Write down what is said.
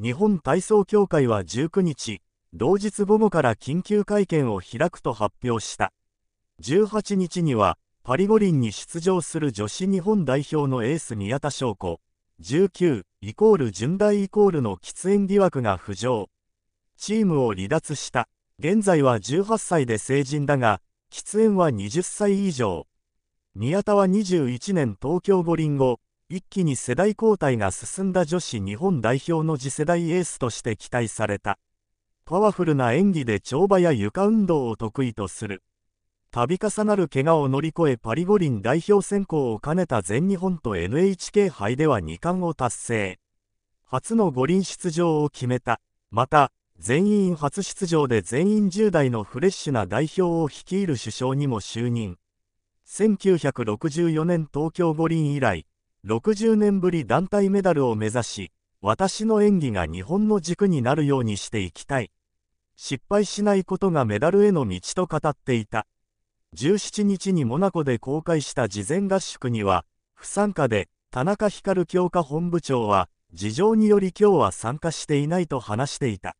日本体操協会は19日、同日午後から緊急会見を開くと発表した。18日には、パリ五輪に出場する女子日本代表のエース宮田翔子、19イコール順大イコールの喫煙疑惑が浮上。チームを離脱した。現在は18歳で成人だが、喫煙は20歳以上。宮田は21年東京五輪後、一気に世代交代が進んだ女子日本代表の次世代エースとして期待されたパワフルな演技で跳馬や床運動を得意とする度重なる怪我を乗り越えパリ五輪代表選考を兼ねた全日本と NHK 杯では2冠を達成初の五輪出場を決めたまた全員初出場で全員10代のフレッシュな代表を率いる首相にも就任1964年東京五輪以来60年ぶり団体メダルを目指し、私の演技が日本の軸になるようにしていきたい。失敗しないことがメダルへの道と語っていた。17日にモナコで公開した事前合宿には、不参加で、田中光教科本部長は、事情により今日は参加していないと話していた。